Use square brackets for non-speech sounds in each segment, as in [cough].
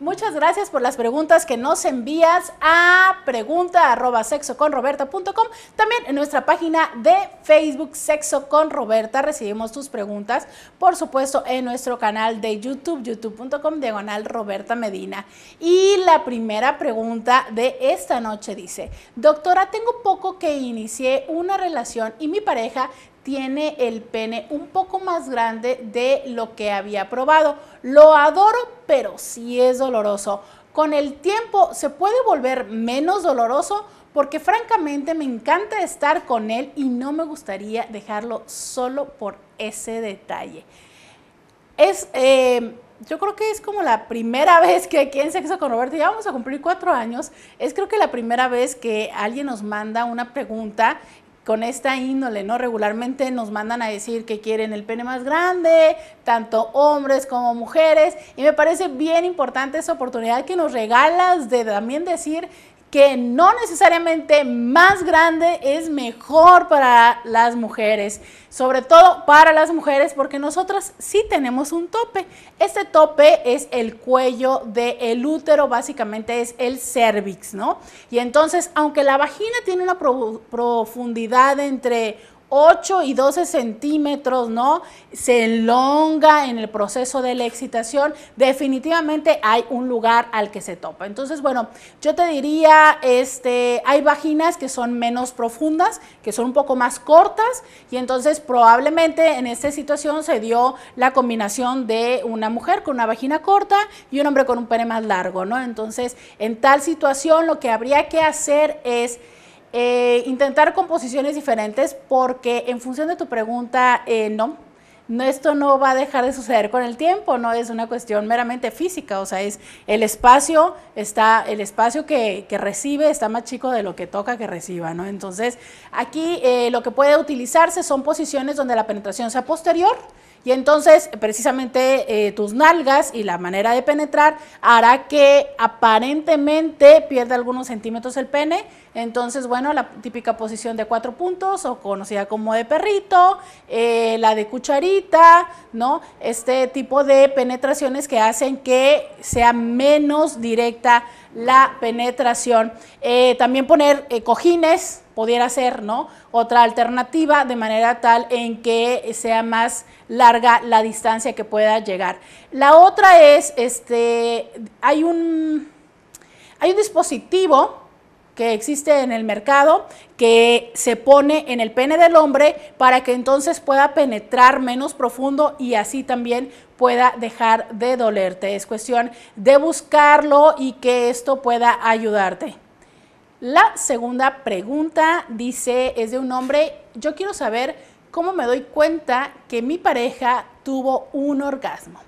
Muchas gracias por las preguntas que nos envías a pregunta com También en nuestra página de Facebook Sexo con Roberta recibimos tus preguntas. Por supuesto, en nuestro canal de YouTube, youtube.com diagonal Roberta Medina. Y la primera pregunta de esta noche dice, doctora, tengo poco que inicié una relación y mi pareja tiene el pene un poco más grande de lo que había probado. Lo adoro, pero sí es doloroso. Con el tiempo se puede volver menos doloroso porque francamente me encanta estar con él y no me gustaría dejarlo solo por ese detalle. Es, eh, yo creo que es como la primera [laughs] vez que aquí en Sexo con Roberto, ya vamos a cumplir cuatro años, es creo que la primera vez que alguien nos manda una pregunta con esta índole, ¿no? Regularmente nos mandan a decir que quieren el pene más grande, tanto hombres como mujeres, y me parece bien importante esa oportunidad que nos regalas de también decir que no necesariamente más grande es mejor para las mujeres, sobre todo para las mujeres porque nosotras sí tenemos un tope. Este tope es el cuello del útero, básicamente es el cervix, ¿no? Y entonces, aunque la vagina tiene una profundidad entre 8 y 12 centímetros, ¿no? Se elonga en el proceso de la excitación, definitivamente hay un lugar al que se topa. Entonces, bueno, yo te diría, este, hay vaginas que son menos profundas, que son un poco más cortas, y entonces probablemente en esta situación se dio la combinación de una mujer con una vagina corta y un hombre con un pene más largo, ¿no? Entonces, en tal situación lo que habría que hacer es eh, intentar composiciones diferentes porque en función de tu pregunta, eh, no, esto no va a dejar de suceder con el tiempo, no es una cuestión meramente física, o sea, es el espacio, está, el espacio que, recibe está más chico de lo que toca que reciba, ¿no? Entonces, aquí eh, lo que puede utilizarse son posiciones donde la penetración sea posterior, y entonces, precisamente eh, tus nalgas y la manera de penetrar hará que aparentemente pierda algunos centímetros el pene. Entonces, bueno, la típica posición de cuatro puntos o conocida como de perrito, eh, la de cucharita, ¿no? Este tipo de penetraciones que hacen que sea menos directa la penetración. Eh, también poner cojines, pudiera ser, ¿no? Otra alternativa de manera tal en que sea más larga la distancia que pueda llegar. La otra es, este, hay un, hay un dispositivo que existe en el mercado que se pone en el pene del hombre para que entonces pueda penetrar menos profundo y así también pueda dejar de dolerte. Es cuestión de buscarlo y que esto pueda ayudarte. La segunda pregunta dice, es de un hombre, yo quiero saber cómo me doy cuenta que mi pareja tuvo un orgasmo.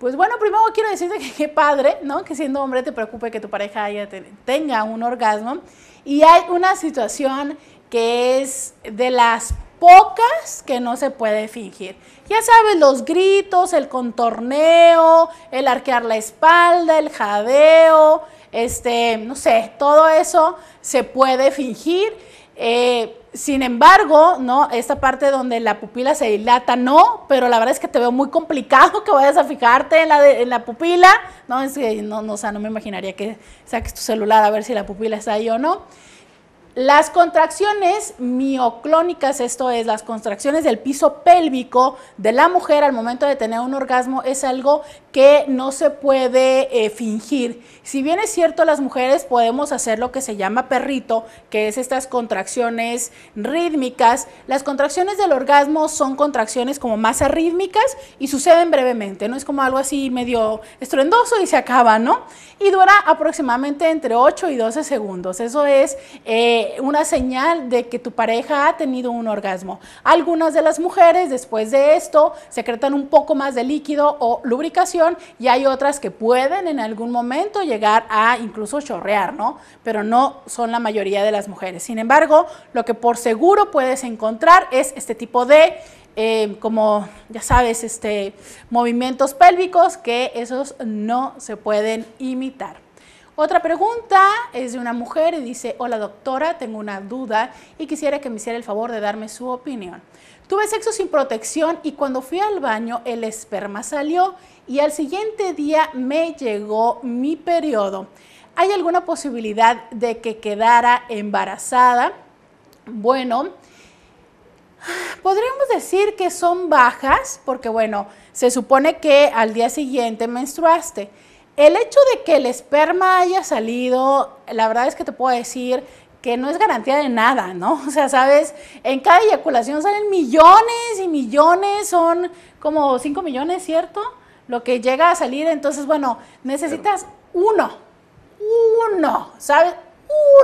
Pues bueno, primero quiero decirte que qué padre, ¿no? Que siendo hombre te preocupe que tu pareja haya, tenga un orgasmo. Y hay una situación que es de las pocas que no se puede fingir. Ya sabes, los gritos, el contorneo, el arquear la espalda, el jadeo, este, no sé, todo eso se puede fingir. Eh, sin embargo, ¿no? Esta parte donde la pupila se dilata, no, pero la verdad es que te veo muy complicado que vayas a fijarte en la, de, en la pupila, ¿no? Es que no, no, no me imaginaría que saques tu celular a ver si la pupila está ahí o no. Las contracciones mioclónicas, esto es, las contracciones del piso pélvico de la mujer al momento de tener un orgasmo, es algo que no se puede eh, fingir. Si bien es cierto, las mujeres podemos hacer lo que se llama perrito, que es estas contracciones rítmicas. Las contracciones del orgasmo son contracciones como más rítmicas y suceden brevemente, no es como algo así medio estruendoso y se acaba, ¿no? Y dura aproximadamente entre 8 y 12 segundos. Eso es... Eh, eh, una señal de que tu pareja ha tenido un orgasmo. Algunas de las mujeres después de esto secretan un poco más de líquido o lubricación y hay otras que pueden en algún momento llegar a incluso chorrear, ¿no? Pero no son la mayoría de las mujeres. Sin embargo, lo que por seguro puedes encontrar es este tipo de eh, como ya sabes, este, movimientos pélvicos que esos no se pueden imitar. Otra pregunta es de una mujer y dice, hola doctora, tengo una duda y quisiera que me hiciera el favor de darme su opinión. Tuve sexo sin protección y cuando fui al baño el esperma salió y al siguiente día me llegó mi periodo. ¿Hay alguna posibilidad de que quedara embarazada? Bueno, podríamos decir que son bajas porque, bueno, se supone que al día siguiente menstruaste. El hecho de que el esperma haya salido, la verdad es que te puedo decir que no es garantía de nada, ¿no? [laughs] O sea, sabes, en cada eyaculación salen millones y millones, son como 5 millones, ¿cierto? Lo que llega a salir, entonces, bueno, necesitas uno, uno, ¿sabes?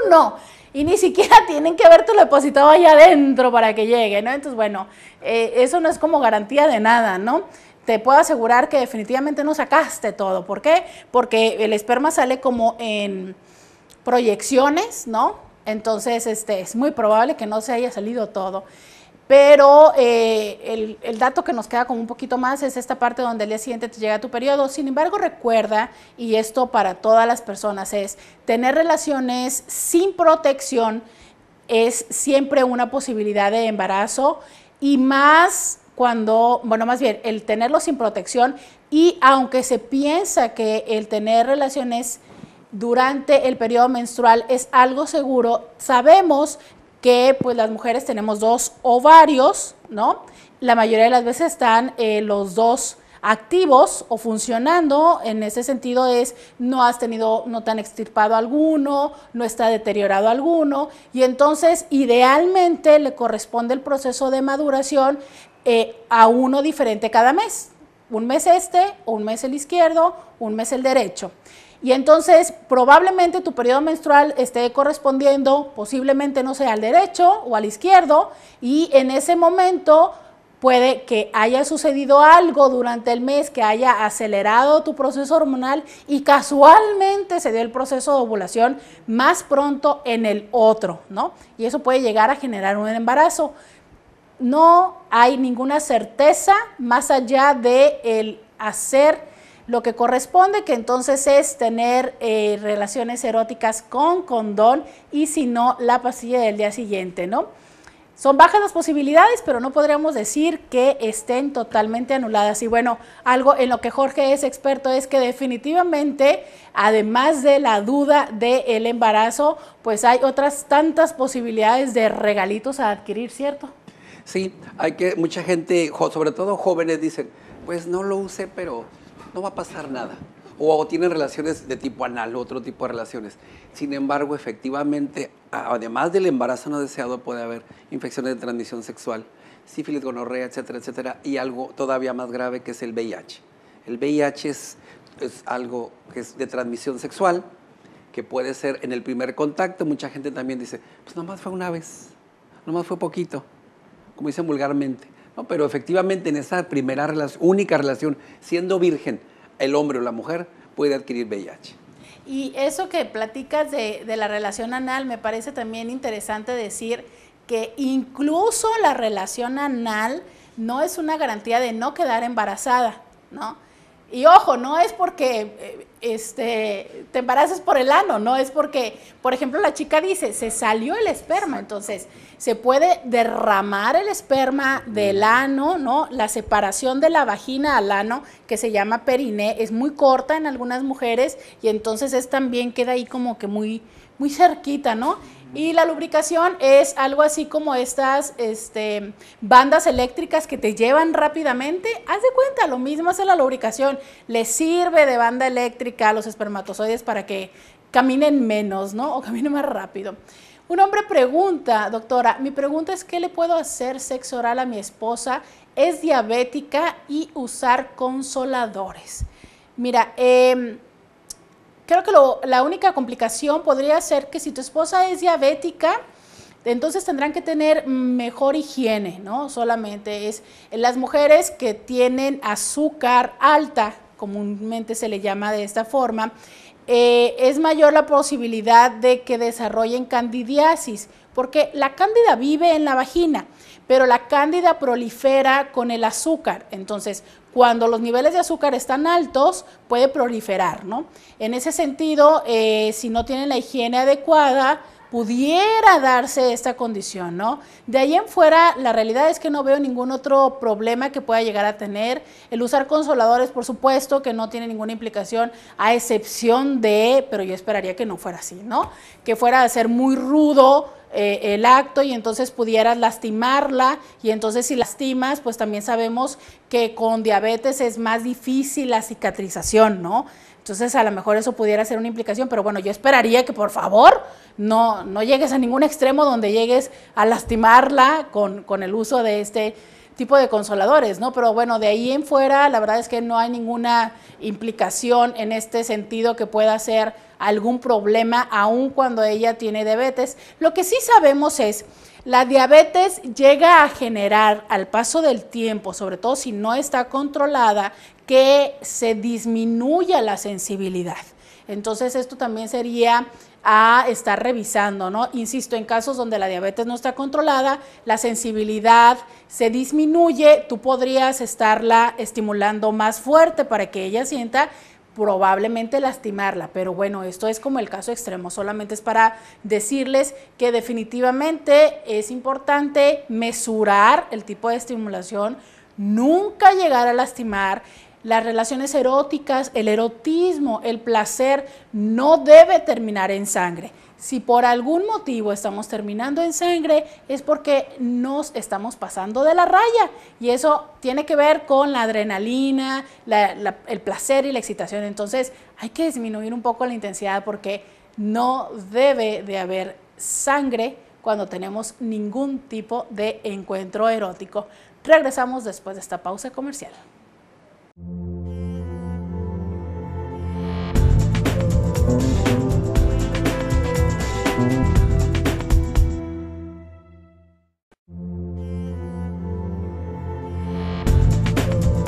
Uno. Y ni siquiera [laughs] tienen que haberte lo depositado ahí adentro para que llegue, ¿no? Entonces, bueno, eh, eso no es como garantía de nada, ¿no? te puedo asegurar que definitivamente no sacaste todo. ¿Por qué? Porque el esperma sale como en proyecciones, ¿no? Entonces, este, es muy probable que no se haya salido todo. Pero eh, el, dato que nos queda como un poquito más es esta parte donde el día siguiente te llega tu periodo. Sin embargo, recuerda, y esto para todas las personas es, tener relaciones sin protección es siempre una posibilidad de embarazo y más cuando, bueno, más bien, el tenerlo sin protección y aunque se piensa que el tener relaciones durante el periodo menstrual es algo seguro, sabemos que pues las mujeres tenemos dos ovarios, ¿no? La mayoría de las veces están eh, los dos activos o funcionando, en ese sentido es no has tenido, no te extirpado alguno, no está deteriorado alguno, y entonces idealmente le corresponde el proceso de maduración eh, a uno diferente cada mes. Un mes este, un mes el izquierdo, un mes el derecho. Y entonces probablemente tu periodo menstrual esté correspondiendo posiblemente, no sea al derecho o al izquierdo y en ese momento puede que haya sucedido algo durante el mes que haya acelerado tu proceso hormonal y casualmente se dio el proceso de ovulación más pronto en el otro, ¿no? Y eso puede llegar a generar un embarazo no hay ninguna certeza más allá de el hacer lo que corresponde, que entonces es tener eh, relaciones eróticas con condón y si no, la pastilla del día siguiente, ¿no? Son bajas las posibilidades, pero no podríamos decir que estén totalmente anuladas. Y bueno, algo en lo que Jorge es experto es que definitivamente, además de la duda del embarazo, pues hay otras tantas posibilidades de regalitos a adquirir, ¿cierto? Sí, hay que, mucha gente, sobre todo jóvenes, dicen, pues no lo use, pero no va a pasar nada. O, o tienen relaciones de tipo anal, otro tipo de relaciones. Sin embargo, efectivamente, además del embarazo no deseado, puede haber infecciones de transmisión sexual, sífilis, gonorrea, etcétera, etcétera, y algo todavía más grave que es el VIH. El VIH es, es algo que es de transmisión sexual, que puede ser en el primer contacto. Mucha gente también dice, pues nomás fue una vez, nomás fue poquito como dicen vulgarmente. No, pero efectivamente en esa primera relación, única relación, siendo virgen, el hombre o la mujer puede adquirir VIH. Y eso que platicas de, de la relación anal, me parece también interesante decir que incluso la relación anal no es una garantía de no quedar embarazada, ¿no? Y ojo, no es porque eh, este, te embarazas por el ano, no es porque, por ejemplo, la chica dice, se salió el esperma, entonces se puede derramar el esperma del ano, ¿no? La separación de la vagina al ano, que se llama periné, es muy corta en algunas mujeres y entonces es también queda ahí como que muy, muy cerquita, ¿no? Y la lubricación es algo así como estas este, bandas eléctricas que te llevan rápidamente. Haz de cuenta, lo mismo hace la lubricación. Le sirve de banda eléctrica a los espermatozoides para que caminen menos, ¿no? O caminen más rápido. Un hombre pregunta, doctora, mi pregunta es, ¿qué le puedo hacer sexo oral a mi esposa? Es diabética y usar consoladores. Mira, eh, Creo que la única complicación podría ser que si tu esposa es diabética, entonces tendrán que tener mejor higiene, ¿no? Solamente es en eh, las mujeres que tienen azúcar alta, comúnmente se le llama de esta forma, eh, es mayor la posibilidad de que desarrollen candidiasis, porque la cándida vive en la vagina, pero la cándida prolifera con el azúcar. Entonces, cuando los niveles de azúcar están altos, puede proliferar, ¿no? En ese sentido, eh, si no tienen la higiene adecuada, pudiera darse esta condición, ¿no? De ahí en fuera, la realidad es que no veo ningún otro problema que pueda llegar a tener. El usar consoladores, por supuesto, que no tiene ninguna implicación, a excepción de, pero yo esperaría que no fuera así, ¿no? Que fuera de ser muy rudo eh, el acto y entonces pudieras lastimarla y entonces si lastimas, pues también sabemos que con diabetes es más difícil la cicatrización, ¿no? Entonces a lo mejor eso pudiera ser una implicación, pero bueno, yo esperaría que por favor no, no llegues a ningún extremo donde llegues a lastimarla con, con el uso de este tipo de consoladores, ¿no? Pero bueno, de ahí en fuera, la verdad es que no hay ninguna implicación en este sentido que pueda ser algún problema aun cuando ella tiene diabetes. Lo que sí sabemos es, la diabetes llega a generar al paso del tiempo, sobre todo si no está controlada, que se disminuya la sensibilidad. Entonces esto también sería a estar revisando, ¿no? Insisto, en casos donde la diabetes no está controlada, la sensibilidad se disminuye, tú podrías estarla estimulando más fuerte para que ella sienta probablemente lastimarla, pero bueno, esto es como el caso extremo, solamente es para decirles que definitivamente es importante mesurar el tipo de estimulación, nunca llegar a lastimar, las relaciones eróticas, el erotismo, el placer no debe terminar en sangre. Si por algún motivo estamos terminando en sangre, es porque nos estamos pasando de la raya. Y eso tiene que ver con la adrenalina, el placer y la excitación. Entonces hay que disminuir un poco la intensidad porque no debe de haber sangre cuando tenemos ningún tipo de encuentro erótico. Regresamos después de esta pausa comercial.